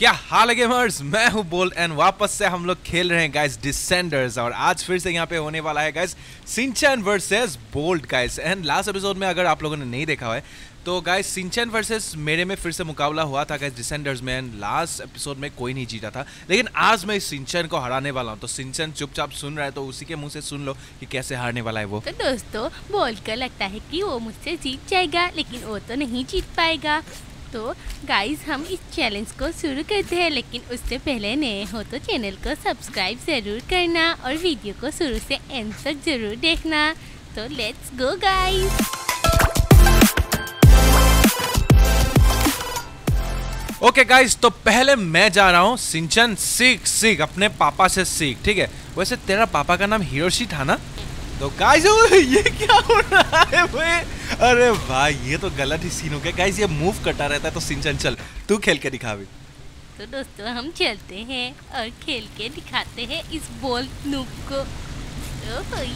क्या हाल गेमर्स मैं हूं बोल एंड वापस से हम लोग खेल रहे हैं गाइस डिसेंडर्स और आज फिर से यहां पे होने वाला है guys Shinchan versus bold guys and last episode में अगर आप लोगों ने नहीं देखा है तो गाइस सिंचन वर्सेस मेरे में फिर से मुकाबला हुआ था गाइस डिसेंडर्स में एंड लास्ट एपिसोड में कोई नहीं जीता था लेकिन आज मैं सिंचन को हराने वाला हूँ तो सिंचन चुपचाप सुन रहा है तो उसी के मुंह से सुन लो कि कैसे हारने वाला है वो तो दोस्तों बोल कर लगता है कि वो मुझसे जीत जाएगा लेकिन वो तो नहीं जीत पाएगा तो गाइस हम इस चैलेंज को शुरू करते हैं लेकिन उससे पहले नए हो तो चैनल को सब्सक्राइब ज़रूर करना और वीडियो को शुरू से एंड तक ज़रूर देखना तो let's go guys okay guys तो पहले मैं जा रहा हूँ सिंचन सीख सीख अपने पापा से सीख ठीक है वैसे तेरा पापा का नाम हिरोशी था ना तो गाइस ये क्या हो रहा है भाई अरे भाई ये तो गलत ही सीन हो गया गाइस ये मूव करता रहता है तो सिंचन चल तू खेल के दिखा भी तो दोस्तों हम चलते हैं और खेल के दिखाते हैं इस बॉल नूप को तो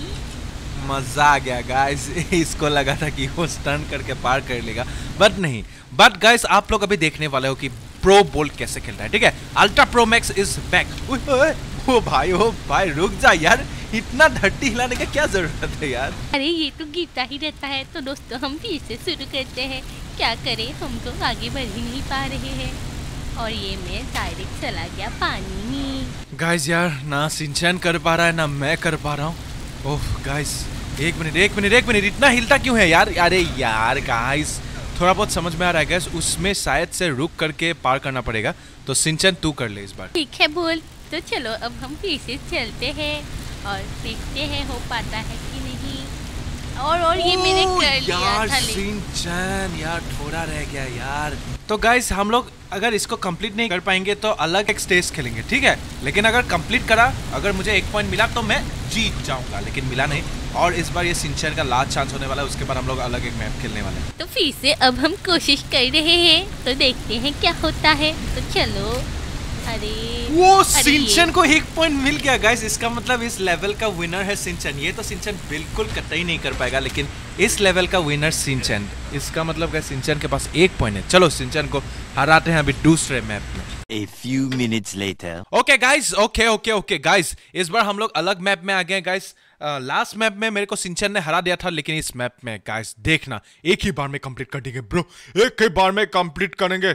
मजा आ गया गाइस इसको लगा था कि वो स्टन करके पार कर लेगा बट नहीं बट गाइस आप लोग अभी देखने वाले हो कि प्रो बोल कैसे खेलता है ठीक है ultra pro max is back ओ भाई ओ भाई रुक जा यार इतना धट्टी हिलाने का क्या जरूरत है यार अरे ये तो गीता ही रहता है तो दोस्तों हम फिर से शुरू करते हैं क्या करें हम तो आगे बढ़ ही नहीं पा रहे हैं और ये मैं डायरेक्ट चला गया पानी में गाइस यार ना सिंचन कर पा रहा है ना मैं कर पा रहा हूँ ओह गाइस एक मिनट एक मिनट एक मिनट इतना हिलता क्यों है यार अरे यार गाइस थोड़ा बहुत समझ में आ रहा है गैस उसमें शायद से रुक करके पार करना पड़ेगा तो सिंचन तू कर ले इस बार ठीक है बोल तो चलो अब हम पीछे चलते हैं और देखते हैं हो पाता है कि नहीं और और ये मैंने कर लिया यार था सिंचन यार थोड़ा रह गया यार तो गाइस हम लोग अगर इसको कंप्लीट नहीं कर पाएंगे तो अलग एक स्टेज खेलेंगे ठीक है लेकिन अगर कंप्लीट करा अगर मुझे एक पॉइंट मिला तो मैं जीत जाऊंगा लेकिन मिला नहीं और इस बार ये सिंचर का लास्ट चांस होने वाला है उसके बाद हम लोग अलग एक मैप खेलने वाले हैं तो फिर से अब हम कोशिश कर रहे हैं तो देखते हैं क्या होता है तो चलो वो सिंचन को एक पॉइंट मिल गया गाइस इसका मतलब इस लेवल का विनर है सिंचन ये तो सिंचन बिल्कुल कतई नहीं कर पाएगा लेकिन इस लेवल का विनर सिंचन इसका मतलब गाइस सिंचन के पास एक पॉइंट है चलो सिंचन को हराते हैं अभी दूसरे मैप में A few minutes later. Okay guys, okay okay okay guys, इस बार हम लोग अलग मैप में आ गए हैं guys. लास्ट मैप में मेरे को सिंचन ने हरा दिया था लेकिन इस मैप में गाइस देखना एक ही बार में कंप्लीट कर देंगे ब्रो एक ही बार में कंप्लीट करेंगे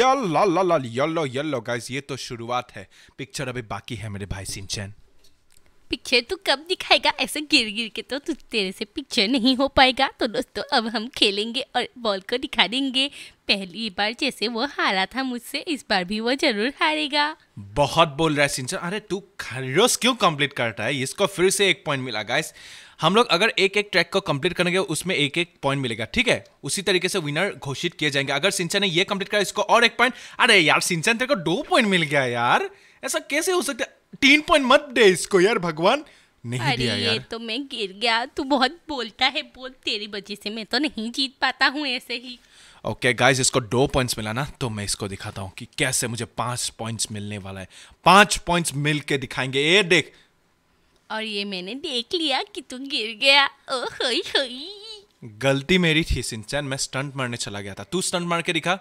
येलो येलो गाइस ये तो शुरुआत है पिक्चर अभी बाकी है मेरे भाई सिंचन पिक्चर तू कब दिखाएगा ऐसे गिर गिर के तो तू तेरे से पिक्चर नहीं हो पाएगा तो दोस्तों तो अब हम खेलेंगे और बॉल को दिखा देंगे पहली बार जैसे वो हारा था मुझसे इस बार भी वो जरूर हारेगा बहुत बोल रहा है सिंचन अरे तू खरोस क्यों कंप्लीट करता है इसको फिर से एक पॉइंट मिला गाइस हम लोग अगर एक एक ट्रैक को कंप्लीट करेंगे उसमें एक एक पॉइंट मिलेगा ठीक है उसी तरीके से विनर घोषित किए जाएंगे अगर सिंचन ने ये कंप्लीट करा इसको और एक पॉइंट अरे यार सिंचन तेरे को दो पॉइंट मिल गया यार ऐसा कैसे हो सकता है तीन पॉइंट मत दे इसको यार भगवान नहीं अरे दिया यार। ये तो मैं गिर गया तू बहुत बोलता है बोल तेरी वजह से मैं तो नहीं जीत पाता हूँ ऐसे ही ओके okay, गाइस इसको दो पॉइंट्स मिला ना तो मैं इसको दिखाता हूँ कि कैसे मुझे पांच पॉइंट्स मिलने वाला है पांच पॉइंट्स मिल के दिखाएंगे ये देख और ये मैंने देख लिया कि तू गिर गया ओ होई होई गलती मेरी थी सिंचन मैं स्टंट मारने चला गया था तू स्टंट मार के दिखा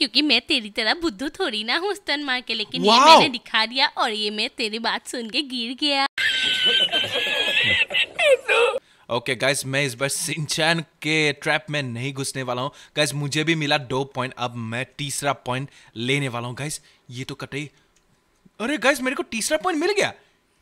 क्योंकि मैं तेरी तरह बुद्धू थोड़ी ना हूँ स्तन मार के लेकिन ये मैंने दिखा दिया और ये मैं तेरी बात सुन के गिर गया ओके okay, गाइस मैं इस बार सिंचैन के ट्रैप में नहीं घुसने वाला हूँ गाइस मुझे भी मिला दो पॉइंट अब मैं तीसरा पॉइंट लेने वाला हूँ गाइस ये तो कटे अरे गाइस मेरे को तीसरा पॉइंट मिल गया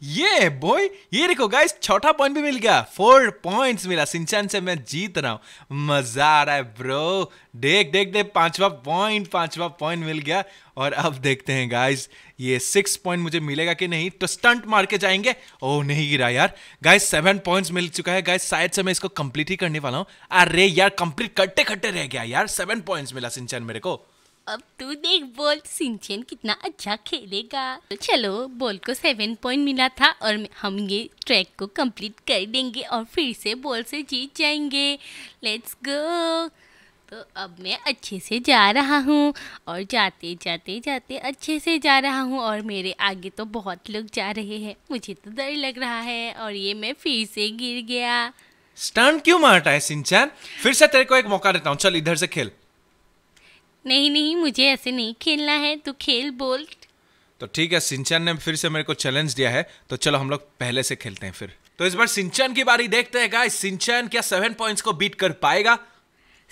ये बॉय ये देखो गाइस छठा पॉइंट भी मिल गया फोर पॉइंट्स मिला सिंचन से मैं जीत रहा हूँ मजा आ रहा है ब्रो देख देख देख पांचवा पॉइंट पांचवा पॉइंट मिल गया और अब देखते हैं गाइस ये सिक्स पॉइंट मुझे मिलेगा कि नहीं तो स्टंट मार के जाएंगे ओ नहीं गिरा यार गाइस सेवन पॉइंट्स मिल चुका है गाइस शायद से मैं इसको कंप्लीट ही करने वाला हूँ अरे यार कंप्लीट करते खट्टे रह गया यार सेवन पॉइंट्स मिला सिंचन मेरे को अब तू देख बोल सिंचन कितना अच्छा खेलेगा तो चलो बोल को सेवन पॉइंट मिला था और हम ये ट्रैक को कंप्लीट कर देंगे और फिर से बोल से जीत जाएंगे लेट्स गो तो अब मैं अच्छे से जा रहा हूँ और जाते जाते जाते अच्छे से जा रहा हूँ और मेरे आगे तो बहुत लोग जा रहे हैं मुझे तो डर लग रहा है और ये मैं फिर से गिर गया स्टंट क्यों मारता है सिंचन फिर से तेरे को एक मौका देता हूँ चल इधर से खेल नहीं नहीं मुझे ऐसे नहीं खेलना है तू खेल बोल तो ठीक है सिंचन ने फिर से मेरे को चैलेंज दिया है तो चलो हम लोग पहले से खेलते हैं फिर तो इस बार सिंचन की बारी देखते हैं गाइस सिंचन क्या सेवन पॉइंट्स को बीट कर पाएगा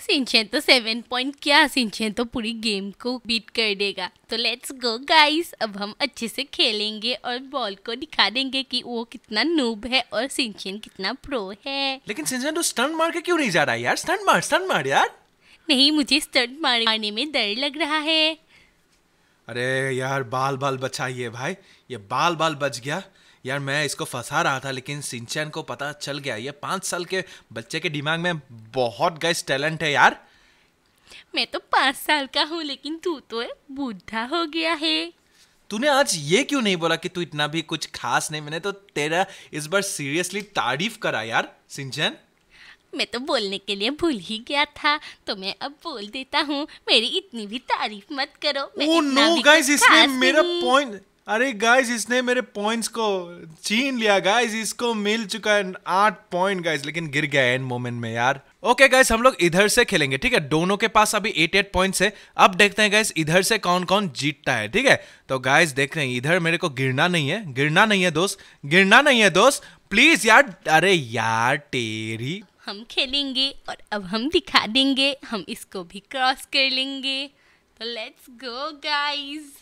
सिंचन तो सेवन पॉइंट क्या सिंचन तो पूरी गेम को बीट कर देगा तो लेट्स गो गाइस अब हम अच्छे से खेलेंगे और बॉल को दिखा देंगे कि वो कितना नूब है और सिंचन कितना प्रो है लेकिन सिंचन तो स्टंट मार के क्यों नहीं जा रहा है यार स्टंट मार स्टंट मार यार नहीं मुझे स्टंट मारने में डर लग रहा है अरे यार बाल बाल बचा ये भाई ये बाल बाल बच गया यार मैं इसको फंसा रहा था लेकिन सिंचन को पता चल गया ये पांच साल के बच्चे के दिमाग में बहुत गैस टैलेंट है यार मैं तो पांच साल का हूँ लेकिन तू तो बूढ़ा हो गया है तूने आज ये क्यों नहीं बोला कि तू इतना भी कुछ खास नहीं मैंने तो तेरा इस बार सीरियसली तारीफ करा यार सिंचन मैं तो बोलने के लिए भूल ही गया था तो मैं अब बोल देता हूँ मेरी इतनी भी तारीफ मत करो ओ नो गाइस इसने मेरा पॉइंट अरे गाइस इसने मेरे पॉइंट्स को छीन लिया गाइस इसको मिल चुका है आठ पॉइंट गाइस लेकिन गिर गया एंड मोमेंट में यार ओके okay गाइस हम लोग इधर से खेलेंगे ठीक है दोनों के पास अभी एट एट पॉइंट्स है अब देखते हैं गाइस इधर से कौन कौन जीतता है ठीक है तो गाइस देख रहे हैं इधर मेरे को गिरना नहीं है गिरना नहीं है दोस्त गिरना नहीं है दोस्त प्लीज यार अरे यार तेरी हम खेलेंगे और अब हम दिखा देंगे हम इसको भी क्रॉस कर लेंगे तो लेट्स गो गाइस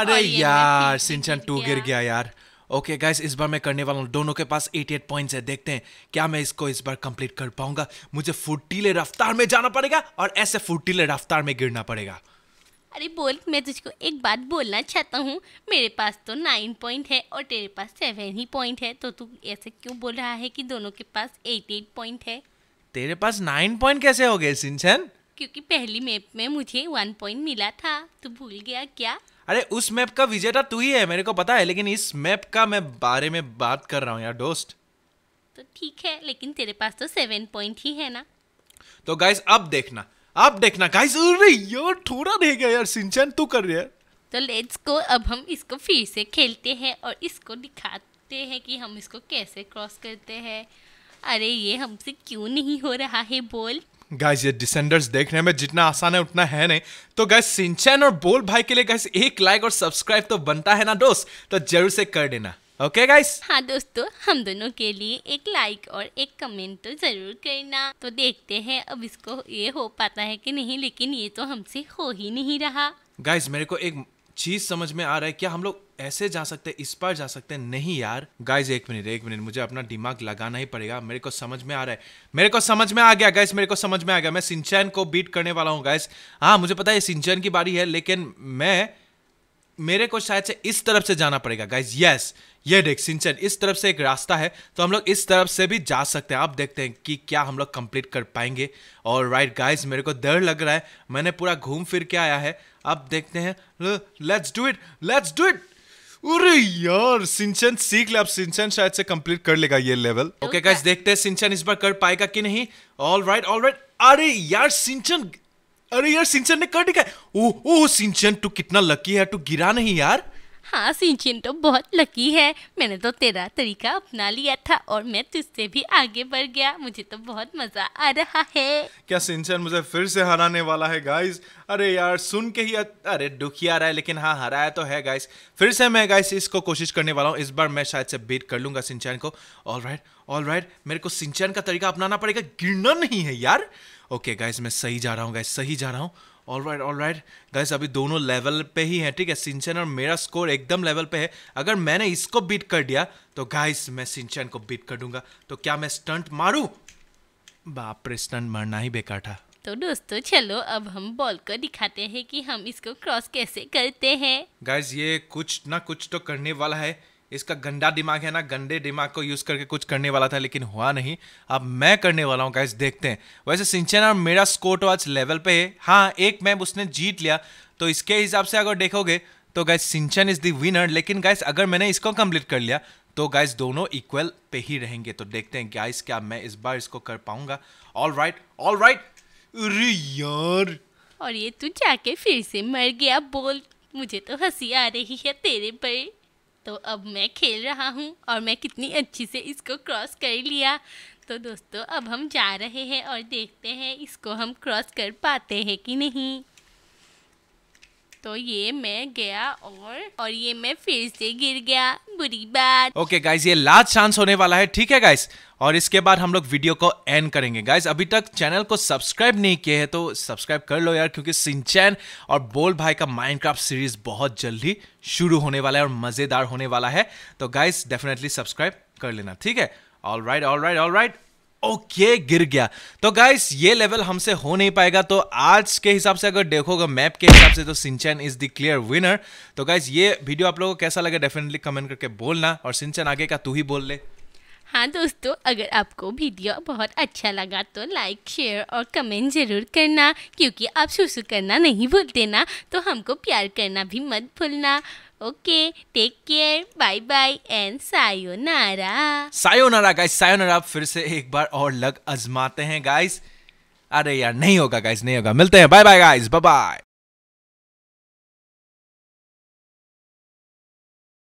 अरे यार सिंचन टू गिर गया यार ओके okay गाइस इस बार मैं करने वाला हूँ दोनों के पास 88 पॉइंट्स है देखते हैं क्या मैं इसको इस बार कंप्लीट कर पाऊंगा मुझे फुर्टीले रफ्तार में जाना पड़ेगा और ऐसे फुर्टीले रफ्तार में गिरना पड़ेगा अरे बोल मैं तुझको एक बात बोलना चाहता हूँ मेरे पास तो नाइन पॉइंट है और तेरे पास सेवन ही पॉइंट है तो तू ऐसे क्यों बोल रहा है कि दोनों के पास एट एट पॉइंट है तेरे पास नाइन पॉइंट कैसे हो गए सिंचन क्योंकि पहली मैप में मुझे वन पॉइंट मिला था तू भूल गया क्या अरे उस मैप का विजेता तू ही है मेरे को पता है लेकिन इस मैप का मैं बारे में बात कर रहा हूँ यार दोस्त तो ठीक है लेकिन तेरे पास तो सेवन पॉइंट ही है ना तो गाइस अब देखना आप देखना गाइस अरे यार थोड़ा रह गया यार सिंचन तू तो कर रहे तो लेट्स गो अब हम इसको फिर से खेलते हैं और इसको दिखाते हैं कि हम इसको कैसे क्रॉस करते हैं अरे ये हमसे क्यों नहीं हो रहा है बोल गाइस ये डिसेंडर्स देखने में जितना आसान है उतना है नहीं तो गाइस सिंचन और बोल भाई के लिए गाइस एक लाइक और सब्सक्राइब तो बनता है ना दोस्त तो जरूर से कर देना ओके गाइस हाँ दोस्तों हम दोनों के लिए एक लाइक और एक कमेंट तो जरूर करना तो देखते हैं अब इसको ये हो पाता है कि नहीं लेकिन ये तो हमसे हो ही नहीं रहा गाइस मेरे को एक चीज समझ में आ रहा है क्या हम लोग ऐसे जा सकते हैं इस पर जा सकते नहीं यार गाइज एक मिनट एक मिनट मुझे अपना दिमाग लगाना ही पड़ेगा मेरे को समझ में आ रहा है मेरे को समझ में आ गया गाइस मेरे को समझ में आ गया मैं सिंचैन को बीट करने वाला हूँ गाइस हाँ मुझे पता है सिंचैन की बारी है लेकिन मैं मेरे को शायद से इस तरफ से जाना पड़ेगा गाइज यस ये देख सिंचन इस तरफ से एक रास्ता है तो हम लोग इस तरफ से भी जा सकते हैं आप देखते हैं कि क्या हम लोग कंप्लीट कर पाएंगे और राइट गाइज मेरे को डर लग रहा है मैंने पूरा घूम फिर के आया है अब देखते हैं let's do it let's do it अरे यार सिंचन सीख ले अब सिंचन शायद से कंप्लीट कर लेगा ये लेवल ओके okay, गाइज देखते हैं सिंचन इस बार कर पाएगा कि नहीं ऑल राइट ऑल राइट अरे यार सिंचन अरे यार सिंचन ने कर दिखा ओ ओ सिंचन तू कितना लकी है तू गिरा नहीं यार हाँ सिंचन तो बहुत लकी है मैंने तो तेरा तरीका अपना लिया था और मैं तुझसे भी आगे बढ़ गया मुझे तो बहुत मजा आ रहा है क्या सिंचन मुझे फिर से हराने वाला है गाइस अरे यार सुन के ही अरे दुखी आ रहा है लेकिन हाँ हराया तो है गाइस फिर से मैं गाइस इसको कोशिश करने वाला हूँ इस बार मैं शायद से बीट कर लूंगा सिंचन को ऑल राइट ऑल राइट मेरे को सिंचन का तरीका अपनाना पड़ेगा गिरना नहीं है यार ओके गाइज मैं सही जा रहा हूँ गाइज सही जा रहा हूँ all right all right guys अभी दोनों लेवल पे ही हैं ठीक है सिंचन और मेरा स्कोर एकदम लेवल पे है अगर मैंने इसको बीट कर दिया तो गाइज मैं सिंचन को बीट कर दूंगा तो क्या मैं स्टंट मारू बाप रे स्टंट मारना ही बेकार था तो दोस्तों चलो अब हम बॉल को दिखाते हैं कि हम इसको क्रॉस कैसे करते हैं गाइज ये कुछ ना कुछ तो करने वाला है इसका गंदा दिमाग है ना गंदे दिमाग को यूज़ करके कुछ करने वाला था लेकिन हुआ नहीं अब मैं करने वाला हूँ गाइस देखते हैं वैसे सिंचन और मेरा स्कोर तो आज लेवल पे है हाँ एक मैप उसने जीत लिया तो इसके हिसाब से अगर देखोगे तो guys Shinchan is the winner लेकिन गाइस अगर मैंने इसको कंप्लीट कर लिया तो गाइस दोनों इक्वल पे ही रहेंगे तो देखते हैं गाइस क्या मैं इस बार इसको कर पाऊंगा ऑल राइट ऑल राइट यार और ये तू जाके फिर से मर गया बोल मुझे तो हंसी आ रही है तेरे पर तो अब मैं खेल रहा हूँ और मैं कितनी अच्छी से इसको क्रॉस कर लिया तो दोस्तों अब हम जा रहे हैं और देखते हैं इसको हम क्रॉस कर पाते हैं कि नहीं तो ये मैं गया और और ये मैं फिर से गिर गया बुरी बात ओके okay, ये लास्ट चांस होने वाला है ठीक है गाइस और इसके बाद हम लोग वीडियो को एंड करेंगे गाइज अभी तक चैनल को सब्सक्राइब नहीं किए हैं तो सब्सक्राइब कर लो यार क्योंकि सिंचैन और बोल भाई का माइनक्राफ्ट सीरीज बहुत जल्दी शुरू होने वाला है और मजेदार होने वाला है तो गाइज डेफिनेटली सब्सक्राइब कर लेना ठीक है all right all right all right okay गिर गया तो गाइस ये लेवल हमसे हो नहीं पाएगा तो आज के हिसाब से अगर देखोगे मैप के हिसाब से तो Shinchan is the clear winner तो गाइस ये वीडियो आप लोगों को कैसा लगा डेफिनेटली कमेंट करके बोलना और सिंचन आगे का तू ही बोल ले हाँ दोस्तों अगर आपको वीडियो बहुत अच्छा लगा तो लाइक शेयर और कमेंट ज़रूर करना क्योंकि आप सुसु करना नहीं भूलते ना तो हमको प्यार करना भी मत भूलना okay take care bye bye and sayonara sayonara guys sayonara फिर से एक बार और लग आजमाते हैं गाइस अरे यार नहीं होगा गाइस नहीं होगा मिलते हैं bye bye guys bye bye